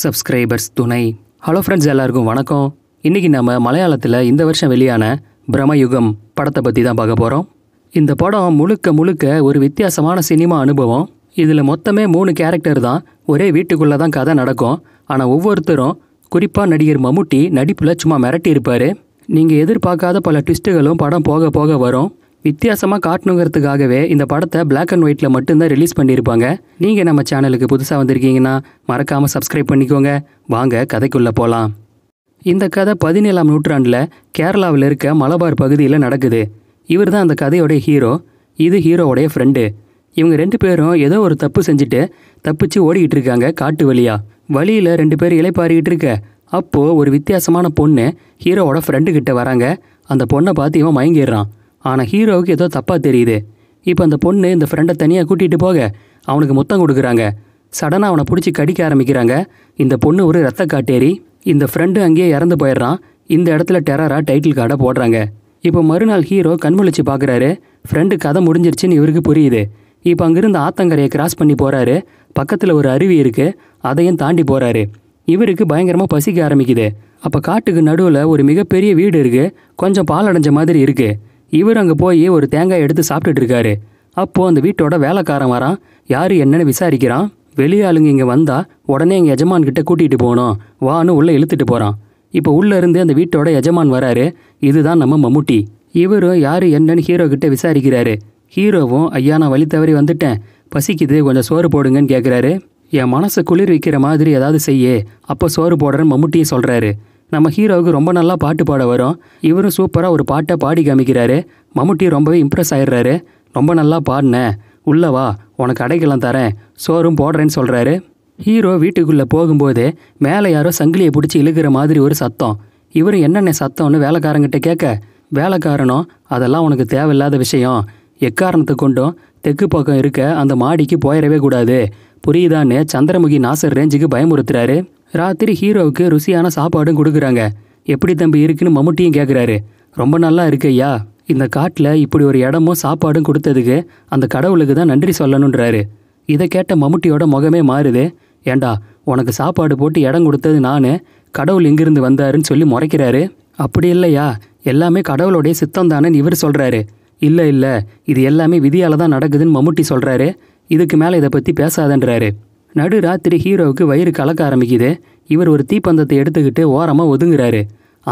subscribers துணை hello friends எல்லாருக்கும் வணக்கம் இன்றைக்கி நம்ம மலையாளத்தில் இந்த வருஷம் வெளியான பிரமயுகம் படத்தை பற்றி தான் பார்க்க போகிறோம் இந்த படம் முழுக்க முழுக்க ஒரு வித்தியாசமான சினிமா அனுபவம் இதில் மொத்தமே மூணு கேரக்டர் தான் ஒரே வீட்டுக்குள்ளே தான் கதை நடக்கும் ஆனால் ஒவ்வொருத்தரும் குறிப்பாக நடிகர் மம்முட்டி நடிப்பில் சும்மா மிரட்டி இருப்பார் நீங்கள் எதிர்பார்க்காத பல ட்விஸ்ட்டுகளும் படம் போக போக வரும் வித்தியாசமாக காட்டணுங்கிறதுக்காகவே இந்த படத்தை பிளாக் அண்ட் ஒயிட்டில் மட்டும்தான் ரிலீஸ் பண்ணியிருப்பாங்க நீங்கள் நம்ம சேனலுக்கு புதுசாக வந்திருக்கீங்கன்னா மறக்காமல் சப்ஸ்கிரைப் பண்ணிக்கோங்க வாங்க கதைக்குள்ளே போகலாம் இந்த கதை பதினேழாம் நூற்றாண்டில் கேரளாவில் இருக்க மலபார் பகுதியில் நடக்குது இவர் தான் அந்த கதையோடைய ஹீரோ இது ஹீரோவுடைய ஃப்ரெண்டு இவங்க ரெண்டு பேரும் ஏதோ ஒரு தப்பு செஞ்சுட்டு தப்பிச்சு ஓடிக்கிட்டு இருக்காங்க காட்டு வழியாக வழியில் ரெண்டு பேர் இலைப்பாரிக்கிட்டு இருக்க அப்போது ஒரு வித்தியாசமான பொண்ணு ஹீரோவோட ஃப்ரெண்டு வராங்க அந்த பொண்ணை பார்த்து இவன் மயங்கிடுறான் ஆனால் ஹீரோவுக்கு ஏதோ தப்பாக தெரியுது இப்போ அந்த பொண்ணு இந்த ஃப்ரெண்டை தனியாக கூட்டிகிட்டு போக அவனுக்கு முத்தம் கொடுக்குறாங்க சடனாக அவனை பிடிச்சி கடிக்க ஆரம்பிக்கிறாங்க இந்த பொண்ணு ஒரு ரத்த காட்டேறி இந்த ஃப்ரெண்டு அங்கேயே இறந்து போயிடுறான் இந்த இடத்துல டெரராக டைட்டில் கார்டை போடுறாங்க இப்போ மறுநாள் ஹீரோ கண்முழிச்சு பார்க்குறாரு ஃப்ரெண்டு கதை முடிஞ்சிருச்சுன்னு இவருக்கு புரியுது இப்போ அங்கிருந்து ஆத்தங்கரையை கிராஸ் பண்ணி போகிறாரு பக்கத்தில் ஒரு அருவி இருக்குது அதையும் தாண்டி போகிறாரு இவருக்கு பயங்கரமாக பசிக்க ஆரம்பிக்குது அப்போ காட்டுக்கு நடுவில் ஒரு மிகப்பெரிய வீடு இருக்குது கொஞ்சம் பால் அடைஞ்ச மாதிரி இருக்குது இவர் அங்கே போய் ஒரு தேங்காய் எடுத்து சாப்பிட்டுட்டு இருக்காரு அப்போது அந்த வீட்டோட வேலைக்காரன் வரான் யார் என்னன்னு விசாரிக்கிறான் வெளியே ஆளுங்க இங்கே வந்தால் உடனே எங்கள் எஜமான்கிட்ட கூட்டிகிட்டு போகணும் வான்னு உள்ளே இழுத்துட்டு போகிறான் இப்போ உள்ளேருந்து அந்த வீட்டோட எஜமான் வராரு இதுதான் நம்ம மம்முட்டி இவரும் யார் என்னன்னு ஹீரோ கிட்ட விசாரிக்கிறாரு ஹீரோவும் ஐயா நான் வழி தவறி வந்துட்டேன் பசிக்குது கொஞ்சம் சோறு போடுங்கன்னு கேட்குறாரு என் மனசை குளிர் வைக்கிற மாதிரி ஏதாவது செய்ய அப்போ சோறு போடுறேன்னு மம்முட்டியும் சொல்கிறாரு நம்ம ஹீரோவுக்கு ரொம்ப நல்லா பாட்டு பாட வரும் இவரும் சூப்பராக ஒரு பாட்டை பாடி காமிக்கிறாரு மம்முட்டி ரொம்பவே இம்ப்ரெஸ் ஆயிடுறாரு ரொம்ப நல்லா பாடினேன் உள்ளவா உனக்கு அடைக்கலாம் தரேன் சோறும் போடுறேன்னு சொல்கிறாரு ஹீரோ வீட்டுக்குள்ளே போகும்போது மேலே யாரோ சங்கிலியை பிடிச்சி இழுக்கிற மாதிரி ஒரு சத்தம் இவர் என்னென்ன சத்தம்னு வேலைக்காரங்கிட்ட கேட்க வேலைக்காரனும் அதெல்லாம் உனக்கு தேவையில்லாத விஷயம் எக்காரணத்தை கொண்டும் தெற்கு பக்கம் இருக்க அந்த மாடிக்கு போயிடவே கூடாது புரியுதான்னு சந்திரமுகி நாசர் ரேஞ்சுக்கு பயமுறுத்துறாரு ராத்திரி ஹீரோவுக்கு ருசியான சாப்பாடும் கொடுக்குறாங்க எப்படி தம்பி இருக்குன்னு மம்முட்டியும் கேட்குறாரு ரொம்ப நல்லா இருக்கு ஐயா இந்த காட்டில் இப்படி ஒரு இடமும் சாப்பாடும் கொடுத்ததுக்கு அந்த கடவுளுக்கு தான் நன்றி சொல்லணுன்றாரு இதை கேட்ட மம்முட்டியோட முகமே மாறுது ஏண்டா உனக்கு சாப்பாடு போட்டு இடம் கொடுத்தது நான் கடவுள் எங்கிருந்து வந்தாருன்னு சொல்லி முறைக்கிறாரு அப்படி இல்லையா எல்லாமே கடவுளுடைய சித்தம் தானே இவர் சொல்கிறாரு இல்லை இல்லை இது எல்லாமே விதியால் தான் நடக்குதுன்னு மம்முட்டி சொல்கிறாரு இதுக்கு மேலே இதை பற்றி பேசாதன்றாரு நடு ராத்திரி ஹீரோவுக்கு வயிறு கலக்க ஆரம்பிக்குது இவர் ஒரு தீப்பந்தத்தை எடுத்துக்கிட்டு ஓரமாக ஒதுங்குறாரு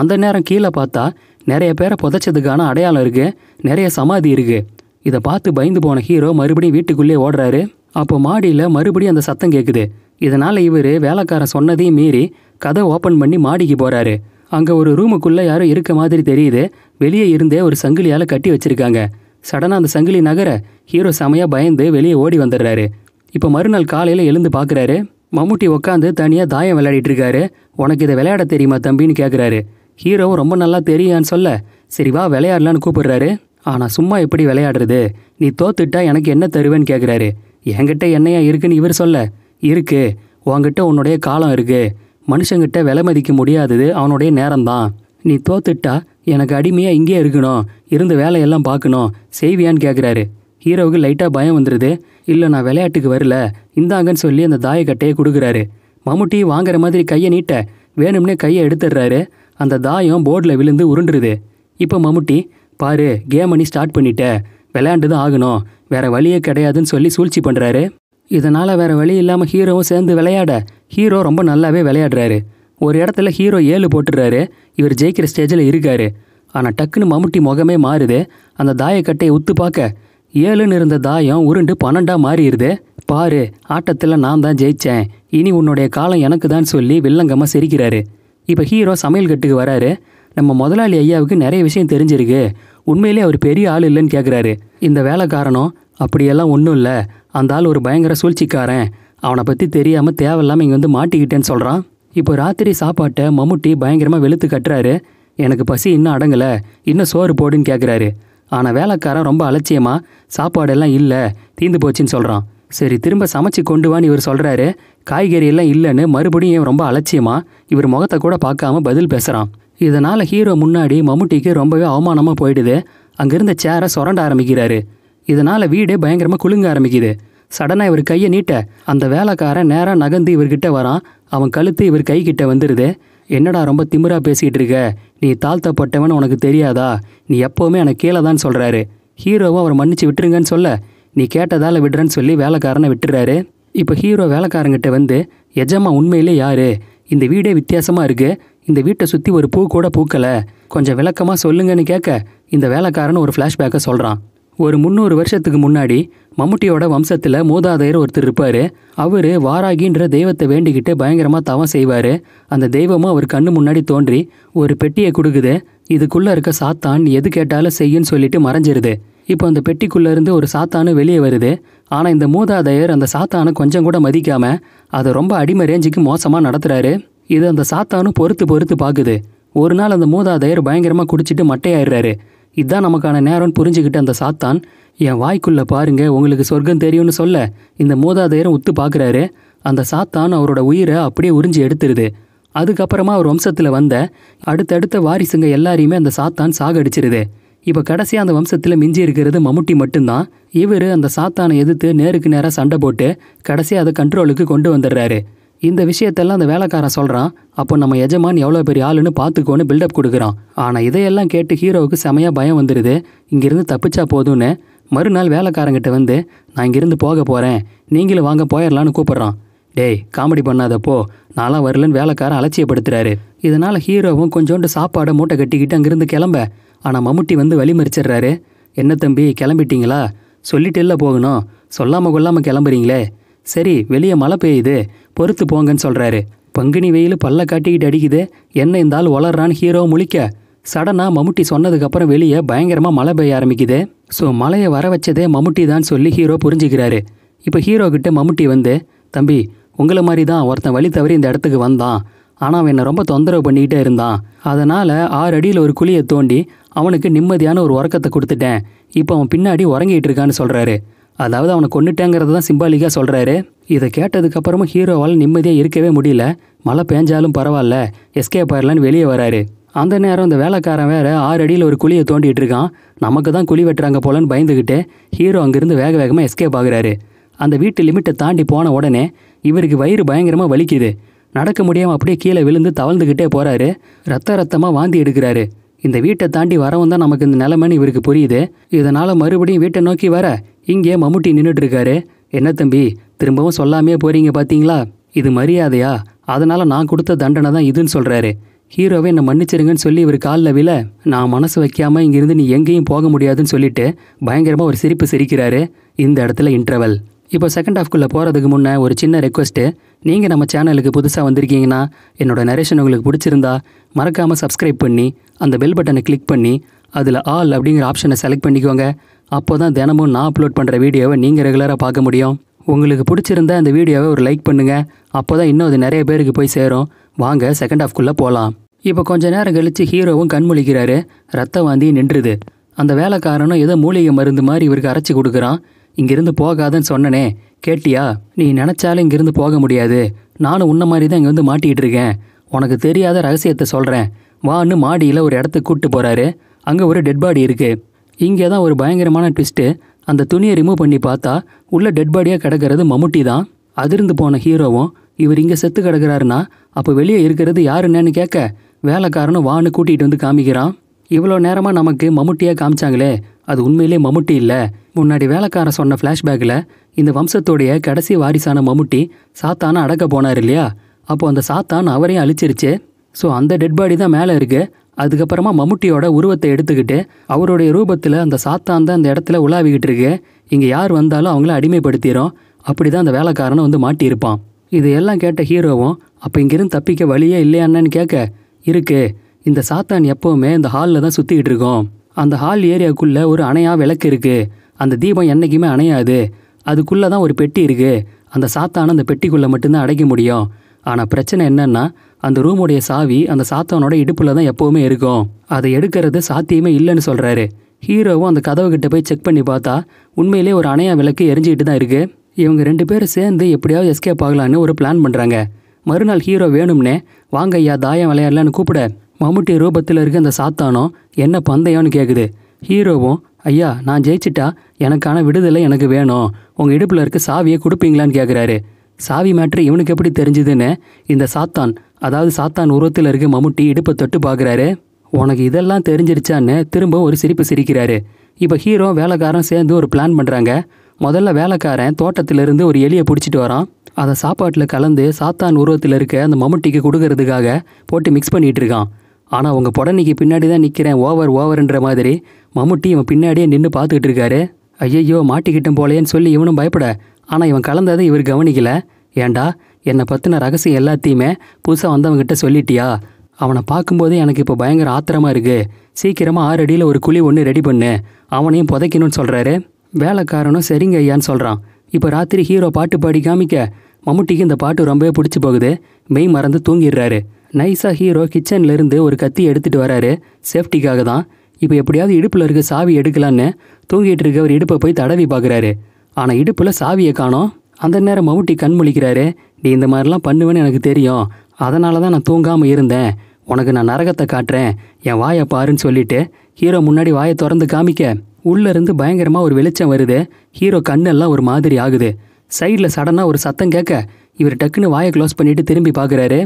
அந்த நேரம் கீழே பார்த்தா நிறைய பேரை புதைச்சதுக்கான அடையாளம் இருக்குது நிறைய சமாதி இருக்குது இதை பார்த்து பயந்து போன ஹீரோ மறுபடியும் வீட்டுக்குள்ளே ஓடுறாரு அப்போ மாடியில் மறுபடியும் அந்த சத்தம் கேட்குது இதனால் இவர் வேலைக்காரன் சொன்னதையும் மீறி கதை ஓப்பன் பண்ணி மாடிக்கு போகிறாரு அங்கே ஒரு ரூமுக்குள்ளே யாரும் இருக்க மாதிரி தெரியுது வெளியே இருந்தே ஒரு சங்கிலியால் கட்டி வச்சுருக்காங்க சடனாக அந்த சங்கிலி நகர ஹீரோ செமையாக பயந்து வெளியே ஓடி வந்துடுறாரு இப்போ மறுநாள் காலையில் எழுந்து பார்க்குறாரு மம்முட்டி உட்காந்து தனியாக தாயம் விளையாடிட்டு இருக்காரு உனக்கு இதை விளையாட தெரியுமா தம்பின்னு கேட்குறாரு ஹீரோவும் ரொம்ப நல்லா தெரியான்னு சொல்ல சரி வா விளையாடலான்னு கூப்பிடுறாரு ஆனால் சும்மா எப்படி விளையாடுறது நீ தோத்துட்டா எனக்கு என்ன தருவேன்னு கேட்குறாரு என்கிட்ட என்னையா இருக்குன்னு இவர் சொல்ல இருக்கு உங்ககிட்ட உன்னுடைய காலம் இருக்கு மனுஷங்கிட்ட விலை மதிக்க முடியாதது அவனுடைய நேரம்தான் நீ தோத்துட்டா எனக்கு அடிமையாக இங்கே இருக்கணும் இருந்து வேலையெல்லாம் பார்க்கணும் செய்வியான்னு கேட்குறாரு ஹீரோவுக்கு லைட்டாக பயம் வந்துடுது இல்லை நான் விளையாட்டுக்கு வரல இந்தாங்கன்னு சொல்லி அந்த தாயக்கட்டையை கொடுக்குறாரு மம்முட்டி வாங்குற மாதிரி கையை நீட்ட வேணும்னே கையை எடுத்துடுறாரு அந்த தாயம் போர்டில் விழுந்து உருண்டுருது இப்போ மம்முட்டி பாரு கேம் பண்ணி ஸ்டார்ட் பண்ணிட்டேன் விளையாண்டு தான் ஆகணும் வேற வழியே கிடையாதுன்னு சொல்லி சூழ்ச்சி பண்ணுறாரு இதனால் வேற வழி இல்லாமல் ஹீரோவும் சேர்ந்து விளையாட ஹீரோ ரொம்ப நல்லாவே விளையாடுறாரு ஒரு இடத்துல ஹீரோ ஏழு போட்டுடுறாரு இவர் ஜெயிக்கிற ஸ்டேஜில் இருக்காரு ஆனால் டக்குன்னு மம்முட்டி முகமே மாறுது அந்த தாயக்கட்டையை உத்து பார்க்க ஏழுன்னு இருந்த தாயம் உருண்டு பன்னெண்டா மாறிடுது பாரு ஆட்டத்தில் நான் தான் ஜெயித்தேன் இனி உன்னுடைய காலம் எனக்கு தான் சொல்லி வில்லங்கமா சிரிக்கிறாரு இப்போ ஹீரோ சமையல் கட்டுக்கு வராரு நம்ம முதலாளி ஐயாவுக்கு நிறைய விஷயம் தெரிஞ்சிருக்கு உண்மையிலே அவர் பெரிய ஆள் இல்லைன்னு கேட்குறாரு இந்த வேலை காரணம் அப்படியெல்லாம் ஒன்றும் இல்லை அந்த ஆள் ஒரு பயங்கர சூழ்ச்சிக்காரன் அவனை பற்றி தெரியாமல் தேவையில்லாமல் இங்கே வந்து மாட்டிக்கிட்டேன்னு சொல்கிறான் இப்போ ராத்திரி சாப்பாட்டை மம்முட்டி பயங்கரமாக வெளுத்து கட்டுறாரு எனக்கு பசி இன்னும் அடங்கலை இன்னும் சோறு போடுன்னு கேட்குறாரு ஆனால் வேலைக்காரன் ரொம்ப அலட்சியமாக சாப்பாடெல்லாம் இல்லை தீந்து போச்சுன்னு சொல்கிறான் சரி திரும்ப சமைச்சு கொண்டு வான்னு இவர் சொல்கிறாரு காய்கறி எல்லாம் இல்லைன்னு மறுபடியும் ரொம்ப அலட்சியமாக இவர் முகத்தை கூட பார்க்காம பதில் பேசுகிறான் இதனால் ஹீரோ முன்னாடி மம்முட்டிக்கு ரொம்பவே அவமானமாக போயிடுது அங்கேருந்த சேரை சுரண்ட ஆரம்பிக்கிறாரு இதனால் வீடு பயங்கரமாக குலுங்க ஆரம்பிக்குது சடனாக இவர் கையை நீட்ட அந்த வேலைக்காரன் நேராக நகர்ந்து இவர்கிட்ட வரான் அவன் கழுத்து இவர் கை கிட்டே வந்துடுது என்னடா ரொம்ப திமிரா பேசிகிட்டு இருக்க நீ தாழ்த்தப்பட்டவன் உனக்கு தெரியாதா நீ எப்போவுமே எனக்கு கீழே தான் சொல்கிறாரு ஹீரோவை அவரை மன்னிச்சு விட்டுருங்கன்னு சொல்ல நீ கேட்டதால் விடுறேன்னு சொல்லி வேலைக்காரனை விட்டுறாரு இப்போ ஹீரோ வேலைக்காரங்கிட்ட வந்து எஜமா உண்மையிலே யார் இந்த வீடே வித்தியாசமாக இருக்குது இந்த வீட்டை சுற்றி ஒரு பூ கூட பூக்கலை கொஞ்சம் விளக்கமாக சொல்லுங்கன்னு கேட்க இந்த வேலைக்காரன் ஒரு ஃப்ளாஷ்பேக்கை சொல்கிறான் ஒரு முந்நூறு வருஷத்துக்கு முன்னாடி மம்முட்டியோட வம்சத்தில் மூதாதையர் ஒருத்தர் இருப்பார் அவர் வாராகின்ற தெய்வத்தை வேண்டிக்கிட்டு பயங்கரமாக தவம் செய்வார் அந்த தெய்வமும் அவர் கண்ணு முன்னாடி தோன்றி ஒரு பெட்டியை கொடுக்குது இதுக்குள்ளே இருக்க சாத்தான் எது கேட்டாலும் செய்யுன்னு சொல்லிட்டு மறைஞ்சிருது இப்போ அந்த பெட்டிக்குள்ளேருந்து ஒரு சாத்தானு வெளியே வருது ஆனால் இந்த மூதாதையர் அந்த சாத்தானை கொஞ்சம் கூட மதிக்காமல் அதை ரொம்ப அடிமை ரேஞ்சுக்கு மோசமாக நடத்துகிறாரு இது அந்த சாத்தானும் பொறுத்து பொறுத்து பார்க்குது ஒரு நாள் அந்த மூதாதையர் பயங்கரமாக குடிச்சிட்டு மட்டையாயிடுறாரு இதுதான் நமக்கான நேரம்னு புரிஞ்சுக்கிட்ட அந்த சாத்தான் என் வாய்க்குள்ளே பாருங்க உங்களுக்கு சொர்க்கம் தெரியும்னு சொல்ல இந்த மூதாதையரும் உத்து பார்க்குறாரு அந்த சாத்தான் அவரோட உயிரை அப்படியே உறிஞ்சி எடுத்துருது அதுக்கப்புறமா அவர் வம்சத்தில் வந்த அடுத்தடுத்த வாரிசுங்க எல்லாரையுமே அந்த சாத்தான் சாகடிச்சிருது இப்போ கடைசியாக அந்த வம்சத்தில் மிஞ்சி இருக்கிறது மம்முட்டி மட்டும்தான் இவர் அந்த சாத்தானை எதிர்த்து நேருக்கு நேராக சண்டை போட்டு கடைசியாக அதை கண்ட்ரோலுக்கு கொண்டு வந்துடுறாரு இந்த விஷயத்தெல்லாம் அந்த வேலைக்காரன் சொல்கிறான் அப்போ நம்ம எஜமான் எவ்வளோ பெரிய ஆளுன்னு பார்த்துக்கோன்னு பில்டப் கொடுக்குறான் ஆனால் இதையெல்லாம் கேட்டு ஹீரோவுக்கு செமையாக பயம் வந்துடுது இங்கேருந்து தப்பிச்சா போதும்னு மறுநாள் வேலைக்காரங்கிட்ட வந்து நான் இங்கேருந்து போக போகிறேன் நீங்களும் வாங்க போயிடலான்னு கூப்பிட்றான் டேய் காமெடி பண்ணாதப்போ நான்லாம் வரலன்னு வேலைக்காரன் அலட்சியப்படுத்துறாரு இதனால் ஹீரோவும் கொஞ்சோண்டு சாப்பாடை மூட்டை கட்டிக்கிட்டு அங்கேருந்து கிளம்ப ஆனால் மம்முட்டி வந்து வழிமறிச்சிடுறாரு என்ன தம்பி கிளம்பிட்டீங்களா சொல்லிட்டு இல்லை போகணும் சொல்லாமல் கொள்ளாமல் கிளம்புறீங்களே சரி வெளியே மழை பெய்யுது பொறுத்து போங்கன்னு சொல்கிறாரு பங்குனி வெயில் பல்ல காட்டிக்கிட்டு அடிக்குது என்ன இருந்தால் வளர்றான்னு ஹீரோ முழிக்க சடனாக மம்முட்டி சொன்னதுக்கப்புறம் வெளியே பயங்கரமாக மழை பெய்ய ஆரம்பிக்குது ஸோ மழையை வர வச்சதே மம்முட்டி தான் சொல்லி ஹீரோ புரிஞ்சுக்கிறாரு இப்போ ஹீரோ கிட்ட மம்முட்டி வந்து தம்பி உங்களை மாதிரி தான் ஒருத்தன் வழி தவறி இந்த இடத்துக்கு வந்தான் ஆனால் அவன் என்னை ரொம்ப தொந்தரவு பண்ணிக்கிட்டே இருந்தான் அதனால் ஆறு அடியில் ஒரு குழியை தோண்டி அவனுக்கு நிம்மதியான ஒரு உறக்கத்தை கொடுத்துட்டேன் இப்போ அவன் பின்னாடி உறங்கிட்டு இருக்கான்னு சொல்கிறாரு அதாவது அவனை கொண்டுட்டேங்கிறது தான் சிம்பாலிக்காக சொல்கிறாரு இதை கேட்டதுக்கப்புறமும் ஹீரோவால் நிம்மதியாக இருக்கவே முடியல மழை பேஞ்சாலும் பரவாயில்ல எஸ்கேப் ஆயிடலான்னு வெளியே வராரு அந்த நேரம் இந்த வேலைக்காரன் வேறு ஆறு அடியில் ஒரு குழியை தோண்டிகிட்டு இருக்கான் நமக்கு தான் குழி வெட்டுறாங்க போலன்னு பயந்துக்கிட்டு ஹீரோ அங்கேருந்து வேக வேகமாக எஸ்கேப் ஆகுறாரு அந்த வீட்டு லிமிட்டை தாண்டி போன உடனே இவருக்கு வயிறு பயங்கரமாக வலிக்குது நடக்க முடியாமல் அப்படியே கீழே விழுந்து தவழ்ந்துக்கிட்டே போகிறாரு ரத்த ரத்தமாக வாந்தி எடுக்கிறாரு இந்த வீட்டை தாண்டி வரவும் தான் நமக்கு இந்த நிலைமைன்னு இவருக்கு புரியுது இதனால் மறுபடியும் வீட்டை நோக்கி வர இங்கே மம்முட்டி நின்றுட்டுருக்காரு என்ன தம்பி திரும்பவும் சொல்லாமே போகிறீங்க பார்த்தீங்களா இது மரியாதையா அதனால் நான் கொடுத்த தண்டனை தான் இதுன்னு சொல்கிறாரு ஹீரோவை என்னை மன்னிச்சிருங்கன்னு சொல்லி இவர் காலில் விழ நான் மனசு வைக்காமல் இங்கேருந்து நீ எங்கேயும் போக முடியாதுன்னு சொல்லிட்டு பயங்கரமாக ஒரு சிரிப்பு சிரிக்கிறாரு இந்த இடத்துல இன்டர்வல் இப்போ செகண்ட் ஹாஃப்குள்ளே போகிறதுக்கு முன்னே ஒரு சின்ன ரெக்வஸ்ட்டு நீங்கள் நம்ம சேனலுக்கு புதுசாக வந்திருக்கீங்கன்னா என்னோடய நரேஷன் உங்களுக்கு பிடிச்சிருந்தா மறக்காமல் சப்ஸ்கிரைப் பண்ணி அந்த பெல் பட்டனை கிளிக் பண்ணி அதில் ஆல் அப்படிங்கிற ஆப்ஷனை செலக்ட் பண்ணிக்கோங்க அப்போ தான் தினமும் நான் அப்லோட் பண்ணுற வீடியோவை நீங்கள் ரெகுலராக பார்க்க முடியும் உங்களுக்கு பிடிச்சிருந்தா அந்த வீடியோவை ஒரு லைக் பண்ணுங்கள் அப்போ தான் இன்னும் அது நிறைய பேருக்கு போய் சேரும் வாங்க செகண்ட் ஹாஃப்குள்ளே போகலாம் இப்போ கொஞ்ச நேரம் கழித்து ஹீரோவும் கண்மொழிக்கிறாரு ரத்த வாந்தி நின்றுது அந்த வேலைக்காரனும் ஏதோ மூலிகை மருந்து மாதிரி இவருக்கு அரைச்சி கொடுக்குறான் இங்கிருந்து போகாதன்னு சொன்னனே கேட்டியா நீ நினச்சாலும் இங்கிருந்து போக முடியாது நானும் உன்ன மாதிரி தான் இங்கே வந்து மாட்டிகிட்டு இருக்கேன் உனக்கு தெரியாத ரகசியத்தை சொல்கிறேன் வான்னு மாடியில் ஒரு இடத்துக்கு கூப்பிட்டு போகிறாரு அங்கே ஒரு டெட் பாடி இருக்குது இங்கே தான் ஒரு பயங்கரமான ட்விஸ்ட்டு அந்த துணியை ரிமூவ் பண்ணி பார்த்தா உள்ளே டெட் பாடியாக கிடக்கிறது மம்முட்டி தான் அதிர்ந்து போன ஹீரோவும் இவர் இங்கே செத்து கிடக்கிறாருன்னா அப்போ வெளியே இருக்கிறது என்னன்னு கேட்க வேலைக்காரனும் வான்னு கூட்டிகிட்டு வந்து காமிக்கிறான் இவ்வளோ நேரமாக நமக்கு மம்முட்டியாக காமிச்சாங்களே அது உண்மையிலே மம்முட்டி இல்லை முன்னாடி வேலைக்காரன் சொன்ன ஃப்ளாஷ்பேக்கில் இந்த வம்சத்தோடைய கடைசி வாரிசான மம்முட்டி சாத்தானை அடக்க போனார் இல்லையா அப்போது அந்த சாத்தான் அவரையும் அழிச்சிருச்சு ஸோ அந்த டெட் பாடி தான் மேலே இருக்குது அதுக்கப்புறமா மம்முட்டியோட உருவத்தை எடுத்துக்கிட்டு அவருடைய ரூபத்தில் அந்த சாத்தான் தான் அந்த இடத்துல உலாவிக்கிட்டு இருக்கு இங்கே யார் வந்தாலும் அவங்கள அடிமைப்படுத்திடும் அப்படி தான் அந்த வேலைக்காரனை வந்து மாட்டியிருப்பான் இதையெல்லாம் கேட்ட ஹீரோவும் அப்போ இங்கிருந்து தப்பிக்க வழியே என்னன்னு கேட்க இருக்கு இந்த சாத்தான் எப்போவுமே இந்த ஹாலில் தான் சுற்றிக்கிட்டு இருக்கோம் அந்த ஹால் ஏரியாவுக்குள்ளே ஒரு அணையாக விளக்கு இருக்குது அந்த தீபம் என்றைக்குமே அணையாது அதுக்குள்ளே தான் ஒரு பெட்டி இருக்குது அந்த சாத்தானை அந்த பெட்டிக்குள்ளே மட்டும்தான் அடைக்க முடியும் ஆனால் பிரச்சனை என்னென்னா அந்த ரூமுடைய சாவி அந்த சாத்தவனோட இடுப்பில் தான் எப்போவுமே இருக்கும் அதை எடுக்கிறது சாத்தியமே இல்லைன்னு சொல்கிறாரு ஹீரோவும் அந்த கிட்ட போய் செக் பண்ணி பார்த்தா உண்மையிலே ஒரு அணையா விளக்கு எரிஞ்சிக்கிட்டு தான் இருக்குது இவங்க ரெண்டு பேரும் சேர்ந்து எப்படியாவது எஸ்கேப் ஆகலான்னு ஒரு பிளான் பண்ணுறாங்க மறுநாள் ஹீரோ வேணும்னே வாங்க ஐயா தாயம் விளையாடலான்னு கூப்பிட மம்முட்டி ரூபத்தில் இருக்க அந்த சாத்தானோ என்ன பந்தயம்னு கேட்குது ஹீரோவும் ஐயா நான் ஜெயிச்சிட்டா எனக்கான விடுதலை எனக்கு வேணும் உங்கள் இடுப்பில் இருக்க சாவியை கொடுப்பீங்களான்னு கேட்குறாரு சாவி மேட்ரு இவனுக்கு எப்படி தெரிஞ்சுதுன்னு இந்த சாத்தான் அதாவது சாத்தான் உருவத்தில் இருக்க மம்முட்டி இடுப்பை தொட்டு பார்க்குறாரு உனக்கு இதெல்லாம் தெரிஞ்சிருச்சான்னு திரும்ப ஒரு சிரிப்பு சிரிக்கிறாரு இப்போ ஹீரோ வேலைக்காரன் சேர்ந்து ஒரு பிளான் பண்ணுறாங்க முதல்ல வேலைக்காரன் தோட்டத்திலிருந்து ஒரு எலியை பிடிச்சிட்டு வரான் அதை சாப்பாட்டில் கலந்து சாத்தான் உருவத்தில் இருக்க அந்த மம்முட்டிக்கு கொடுக்கறதுக்காக போட்டு மிக்ஸ் பண்ணிகிட்டு இருக்கான் ஆனால் உங்கள் புடனைக்கு பின்னாடி தான் நிற்கிறேன் ஓவர் ஓவர்ன்ற மாதிரி மம்முட்டி இவன் பின்னாடியே நின்று பார்த்துக்கிட்டு இருக்காரு ஐயையோ மாட்டிக்கிட்டேன் போலேன்னு சொல்லி இவனும் பயப்பட ஆனால் இவன் கலந்ததை இவர் கவனிக்கல ஏண்டா என்னை பற்றின ரகசியம் எல்லாத்தையுமே புதுசாக வந்தவங்ககிட்ட சொல்லிட்டியா அவனை பார்க்கும்போது எனக்கு இப்போ பயங்கர ஆத்திரமாக இருக்குது சீக்கிரமாக ஆறு அடியில் ஒரு குழி ஒன்று ரெடி பண்ணு அவனையும் புதைக்கணும்னு சொல்கிறாரு வேலைக்காரனும் சரிங்க ஐயான்னு சொல்கிறான் இப்போ ராத்திரி ஹீரோ பாட்டு பாடி காமிக்க மம்முட்டிக்கு இந்த பாட்டு ரொம்பவே பிடிச்சி போகுது மெய் மறந்து தூங்கிடுறாரு நைஸாக ஹீரோ கிச்சன்லேருந்து ஒரு கத்தி எடுத்துகிட்டு வராரு சேஃப்டிக்காக தான் இப்போ எப்படியாவது இடுப்பில் இருக்க சாவி எடுக்கலான்னு தூங்கிட்டு இருக்க அவர் இடுப்பை போய் தடவி பார்க்குறாரு ஆனால் இடுப்பில் சாவியை காணோம் அந்த நேரம் மவுட்டி கண் முழிக்கிறாரு நீ இந்த மாதிரிலாம் பண்ணுவேன்னு எனக்கு தெரியும் அதனால தான் நான் தூங்காமல் இருந்தேன் உனக்கு நான் நரகத்தை காட்டுறேன் என் வாயை பாருன்னு சொல்லிட்டு ஹீரோ முன்னாடி வாயை திறந்து காமிக்க உள்ளேருந்து பயங்கரமாக ஒரு வெளிச்சம் வருது ஹீரோ கண்ணெல்லாம் ஒரு மாதிரி ஆகுது சைடில் சடனாக ஒரு சத்தம் கேட்க இவர் டக்குன்னு வாயை க்ளோஸ் பண்ணிட்டு திரும்பி பார்க்குறாரு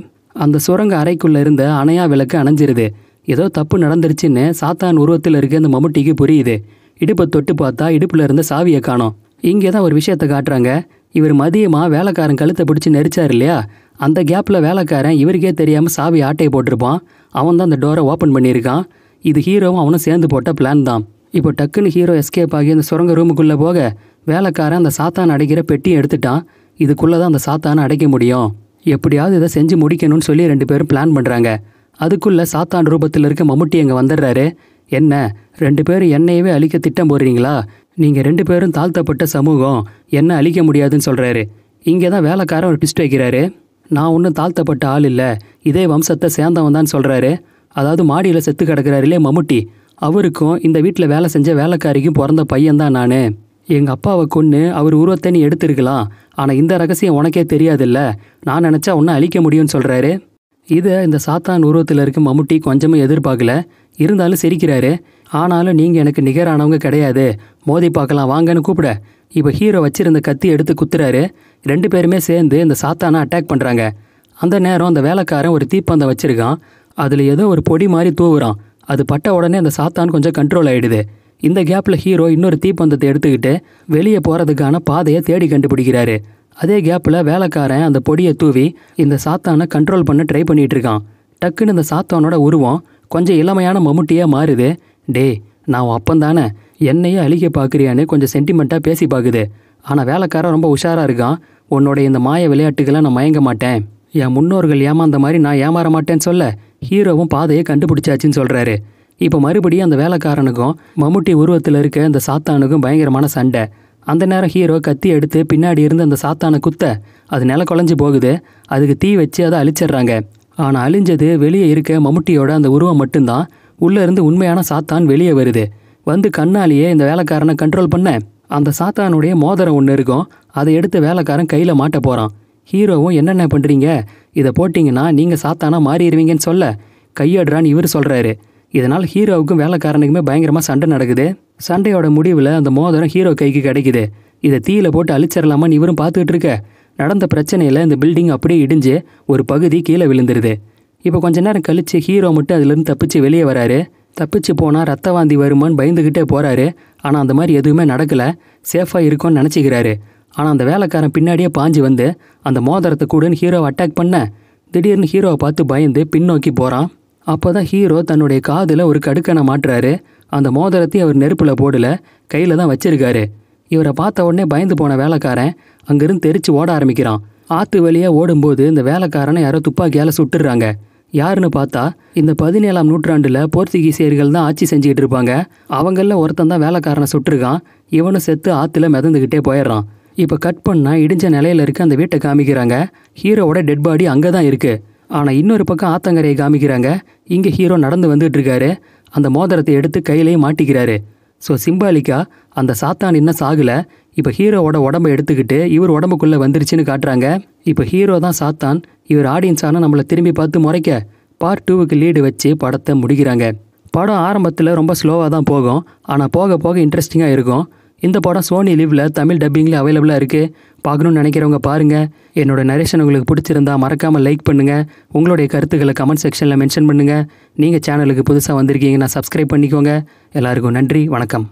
அந்த சுரங்க அறைக்குள்ளே இருந்த அணையா விளக்கு அணைஞ்சிருது ஏதோ தப்பு நடந்துருச்சுன்னு சாத்தான் உருவத்தில் இருக்க அந்த மம்முட்டிக்கு புரியுது இடுப்பை தொட்டு பார்த்தா இடுப்பில் இருந்த சாவியை காணோம் இங்கே தான் ஒரு விஷயத்தை காட்டுறாங்க இவர் மதியமாக வேலைக்காரன் கழுத்தை பிடிச்சி நெரிச்சார் இல்லையா அந்த கேப்பில் வேலைக்காரன் இவருக்கே தெரியாமல் சாவி ஆட்டையை போட்டிருப்பான் அவன் தான் அந்த டோரை ஓப்பன் பண்ணியிருக்கான் இது ஹீரோவும் அவனும் சேர்ந்து போட்ட பிளான் தான் இப்போ டக்குன்னு ஹீரோ எஸ்கேப் ஆகி அந்த சுரங்க ரூமுக்குள்ளே போக வேலைக்காரன் அந்த சாத்தான் அடைக்கிற பெட்டியை எடுத்துட்டான் இதுக்குள்ளே தான் அந்த சாத்தானை அடைக்க முடியும் எப்படியாவது இதை செஞ்சு முடிக்கணும்னு சொல்லி ரெண்டு பேரும் பிளான் பண்ணுறாங்க அதுக்குள்ளே சாத்தான் ரூபத்தில் இருக்க மம்முட்டி அங்கே வந்துடுறாரு என்ன ரெண்டு பேரும் என்னையவே அழிக்க திட்டம் போடுறீங்களா நீங்கள் ரெண்டு பேரும் தாழ்த்தப்பட்ட சமூகம் என்ன அழிக்க முடியாதுன்னு சொல்கிறாரு இங்கே தான் வேலைக்காரன் ஒரு பிஸ்ட் வைக்கிறாரு நான் ஒன்றும் தாழ்த்தப்பட்ட ஆள் இல்லை இதே வம்சத்தை சேர்ந்தவன் தான் சொல்கிறாரு அதாவது மாடியில் செத்து கிடக்கிறாரிலே மம்முட்டி அவருக்கும் இந்த வீட்டில் வேலை செஞ்ச வேலைக்காரிக்கும் பிறந்த பையன்தான் நான் எங்கள் அப்பாவை கொன்று அவர் உருவத்தை நீ எடுத்திருக்கலாம் ஆனால் இந்த ரகசியம் உனக்கே தெரியாதுல்ல நான் நினச்சா ஒன்றும் அழிக்க முடியும்னு சொல்கிறாரு இதை இந்த சாத்தான் உருவத்தில் இருக்க மம்முட்டி கொஞ்சமும் எதிர்பார்க்கல இருந்தாலும் சிரிக்கிறாரு ஆனாலும் நீங்கள் எனக்கு நிகரானவங்க கிடையாது மோதி பார்க்கலாம் வாங்கன்னு கூப்பிட இப்போ ஹீரோ வச்சிருந்த கத்தி எடுத்து குத்துறாரு ரெண்டு பேருமே சேர்ந்து இந்த சாத்தானை அட்டாக் பண்ணுறாங்க அந்த நேரம் அந்த வேலைக்காரன் ஒரு தீப்பந்தம் வச்சுருக்கான் அதில் ஏதோ ஒரு பொடி மாதிரி தூவுறான் அது பட்ட உடனே அந்த சாத்தான் கொஞ்சம் கண்ட்ரோல் ஆகிடுது இந்த கேப்பில் ஹீரோ இன்னொரு தீப்பந்தத்தை எடுத்துக்கிட்டு வெளியே போகிறதுக்கான பாதையை தேடி கண்டுபிடிக்கிறாரு அதே கேப்பில் வேலைக்காரன் அந்த பொடியை தூவி இந்த சாத்தானை கண்ட்ரோல் பண்ண ட்ரை பண்ணிகிட்டு இருக்கான் டக்குன்னு இந்த சாத்தானோட உருவம் கொஞ்சம் இளமையான மம்முட்டியாக மாறுது டே நான் அப்பந்தானே என்னையே அழிக்க பார்க்குறியான்னு கொஞ்சம் சென்டிமெண்ட்டாக பேசி பார்க்குது ஆனால் வேலைக்காரன் ரொம்ப உஷாராக இருக்கான் உன்னோட இந்த மாய விளையாட்டுக்கெல்லாம் நான் மயங்க மாட்டேன் என் முன்னோர்கள் ஏமாந்த மாதிரி நான் ஏமாற மாட்டேன்னு சொல்ல ஹீரோவும் பாதையை கண்டுபிடிச்சாச்சுன்னு சொல்கிறாரு இப்போ மறுபடியும் அந்த வேலைக்காரனுக்கும் மம்முட்டி உருவத்தில் இருக்க அந்த சாத்தானுக்கும் பயங்கரமான சண்டை அந்த நேரம் ஹீரோ கத்தி எடுத்து பின்னாடி இருந்து அந்த சாத்தான குத்த அது நில குழஞ்சி போகுது அதுக்கு தீ வச்சு அதை அழிச்சிடுறாங்க ஆனால் அழிஞ்சது வெளியே இருக்க மம்முட்டியோட அந்த உருவம் மட்டும்தான் உள்ளேருந்து உண்மையான சாத்தான் வெளியே வருது வந்து கண்ணாலேயே இந்த வேலைக்காரனை கண்ட்ரோல் பண்ண அந்த சாத்தானுடைய மோதிரம் ஒன்று இருக்கும் அதை எடுத்து வேலைக்காரன் கையில் மாட்ட போகிறான் ஹீரோவும் என்னென்ன பண்ணுறீங்க இதை போட்டிங்கன்னா நீங்கள் சாத்தானா மாறிடுவீங்கன்னு சொல்ல கையாடுறான்னு இவர் சொல்கிறாரு இதனால் ஹீரோவுக்கும் வேலைக்காரனுக்குமே பயங்கரமாக சண்டை நடக்குது சண்டையோட முடிவில் அந்த மோதிரம் ஹீரோ கைக்கு கிடைக்குது இதை தீயில போட்டு அழிச்சிடலாமான்னு இவரும் பார்த்துக்கிட்டு இருக்க நடந்த பிரச்சனையில் இந்த பில்டிங் அப்படியே இடிஞ்சு ஒரு பகுதி கீழே விழுந்துருது இப்போ கொஞ்ச நேரம் கழித்து ஹீரோ மட்டும் அதுலேருந்து தப்பிச்சு வெளியே வராரு தப்பிச்சு போனால் ரத்த வாந்தி வருமான்னு பயந்துக்கிட்டே போகிறாரு ஆனால் அந்த மாதிரி எதுவுமே நடக்கலை சேஃபாக இருக்கும்னு நினச்சிக்கிறாரு ஆனால் அந்த வேலைக்காரன் பின்னாடியே பாஞ்சு வந்து அந்த மோதிரத்தை கூடன்னு ஹீரோவை அட்டாக் பண்ண திடீர்னு ஹீரோவை பார்த்து பயந்து பின்னோக்கி போகிறான் அப்போ தான் ஹீரோ தன்னுடைய காதில் ஒரு கடுக்கனை மாட்டுறாரு அந்த மோதிரத்தையும் அவர் நெருப்பில் போடலை கையில் தான் வச்சிருக்காரு இவரை பார்த்த உடனே பயந்து போன வேலைக்காரன் அங்கேருந்து தெரிச்சு ஓட ஆரம்பிக்கிறான் ஆற்று வழியாக ஓடும்போது இந்த வேலைக்காரனை யாரோ துப்பாக்கியால் சுட்டுடுறாங்க யாருன்னு பார்த்தா இந்த பதினேழாம் நூற்றாண்டில் போர்த்துகீசியர்கள் தான் ஆட்சி செஞ்சுக்கிட்டு இருப்பாங்க அவங்களில் ஒருத்தன் தான் வேலைக்காரனை சுட்டுருக்கான் இவனும் செத்து ஆற்றுல மிதந்துக்கிட்டே போயிடுறான் இப்போ கட் பண்ணால் இடிஞ்ச நிலையில் இருக்க அந்த வீட்டை காமிக்கிறாங்க ஹீரோவோட டெட் பாடி அங்கே தான் இருக்குது ஆனால் இன்னொரு பக்கம் ஆத்தங்கரையை காமிக்கிறாங்க இங்கே ஹீரோ நடந்து வந்துட்டு இருக்காரு அந்த மோதிரத்தை எடுத்து கையிலேயே மாட்டிக்கிறாரு ஸோ சிம்பாலிக்கா அந்த சாத்தான் இன்னும் சாகலை இப்போ ஹீரோவோட உடம்பை எடுத்துக்கிட்டு இவர் உடம்புக்குள்ளே வந்துருச்சுன்னு காட்டுறாங்க இப்போ ஹீரோ தான் சாத்தான் இவர் ஆடியன்ஸான நம்மளை திரும்பி பார்த்து முறைக்க பார்ட் டூவுக்கு லீடு வச்சு படத்தை முடிக்கிறாங்க படம் ஆரம்பத்தில் ரொம்ப ஸ்லோவாக தான் போகும் ஆனால் போக போக இன்ட்ரெஸ்டிங்காக இருக்கும் இந்த படம் சோனி லீவில் தமிழ் டப்பிங்கில் அவைலபிளாக இருக்குது பார்க்கணுன்னு நினைக்கிறவங்க பாருங்கள் என்னோடய நரேஷன் உங்களுக்கு பிடிச்சிருந்தா மறக்காமல் லைக் பண்ணுங்கள் உங்களுடைய கருத்துக்களை கமெண்ட் செக்ஷனில் மென்ஷன் பண்ணுங்கள் நீங்கள் சேனலுக்கு புதுசாக வந்திருக்கீங்கன்னா சப்ஸ்கிரைப் பண்ணிக்கோங்க எல்லாருக்கும் நன்றி வணக்கம்